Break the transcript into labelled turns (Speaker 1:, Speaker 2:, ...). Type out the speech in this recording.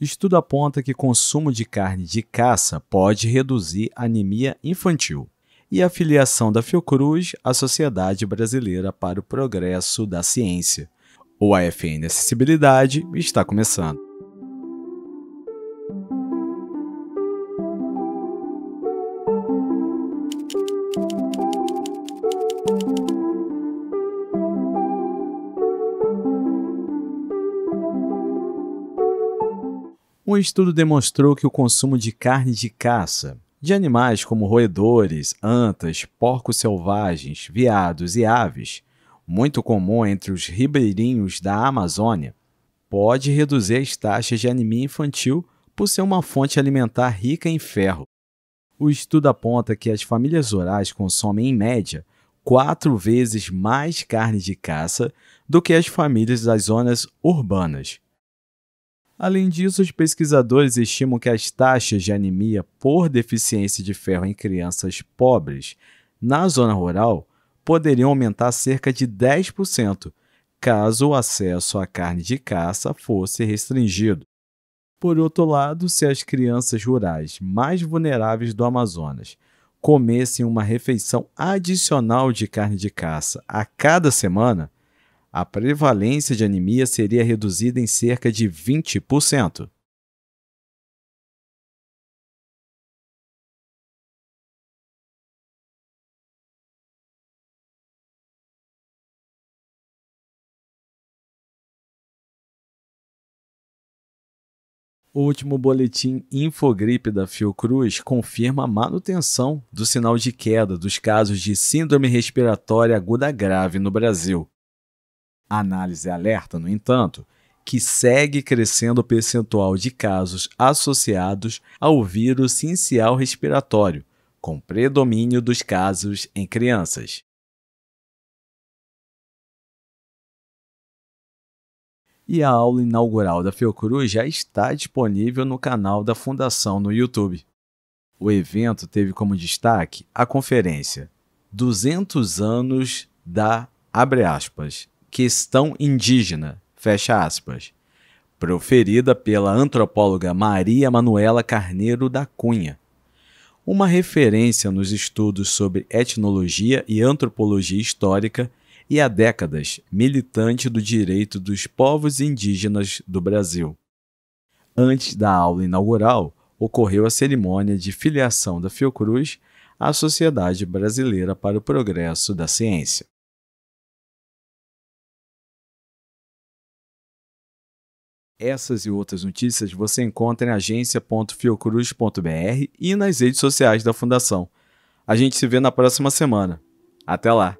Speaker 1: Estudo aponta que consumo de carne de caça pode reduzir anemia infantil e a filiação da Fiocruz à Sociedade Brasileira para o Progresso da Ciência. O AFN Acessibilidade está começando. Um estudo demonstrou que o consumo de carne de caça, de animais como roedores, antas, porcos selvagens, veados e aves, muito comum entre os ribeirinhos da Amazônia, pode reduzir as taxas de anemia infantil por ser uma fonte alimentar rica em ferro. O estudo aponta que as famílias rurais consomem, em média, quatro vezes mais carne de caça do que as famílias das zonas urbanas. Além disso, os pesquisadores estimam que as taxas de anemia por deficiência de ferro em crianças pobres na zona rural poderiam aumentar cerca de 10% caso o acesso à carne de caça fosse restringido. Por outro lado, se as crianças rurais mais vulneráveis do Amazonas comessem uma refeição adicional de carne de caça a cada semana,
Speaker 2: a prevalência de anemia seria reduzida em cerca de 20%. O último boletim Infogripe da Fiocruz confirma a manutenção
Speaker 1: do sinal de queda dos casos de síndrome respiratória aguda grave no Brasil análise alerta, no entanto, que segue crescendo o percentual de casos associados ao vírus sincial respiratório, com
Speaker 2: predomínio dos casos em crianças. E a aula inaugural da Fiocruz já está
Speaker 1: disponível no canal da Fundação no YouTube. O evento teve como destaque a conferência 200 anos da abre aspas, questão indígena, fecha aspas, proferida pela antropóloga Maria Manuela Carneiro da Cunha. Uma referência nos estudos sobre etnologia e antropologia histórica e há décadas militante do direito dos povos indígenas do Brasil. Antes da aula inaugural, ocorreu a cerimônia de filiação da Fiocruz
Speaker 2: à Sociedade Brasileira para o Progresso da Ciência. Essas e outras notícias
Speaker 1: você encontra em agência.fiocruz.br e nas redes sociais da Fundação. A gente se vê na próxima semana. Até lá!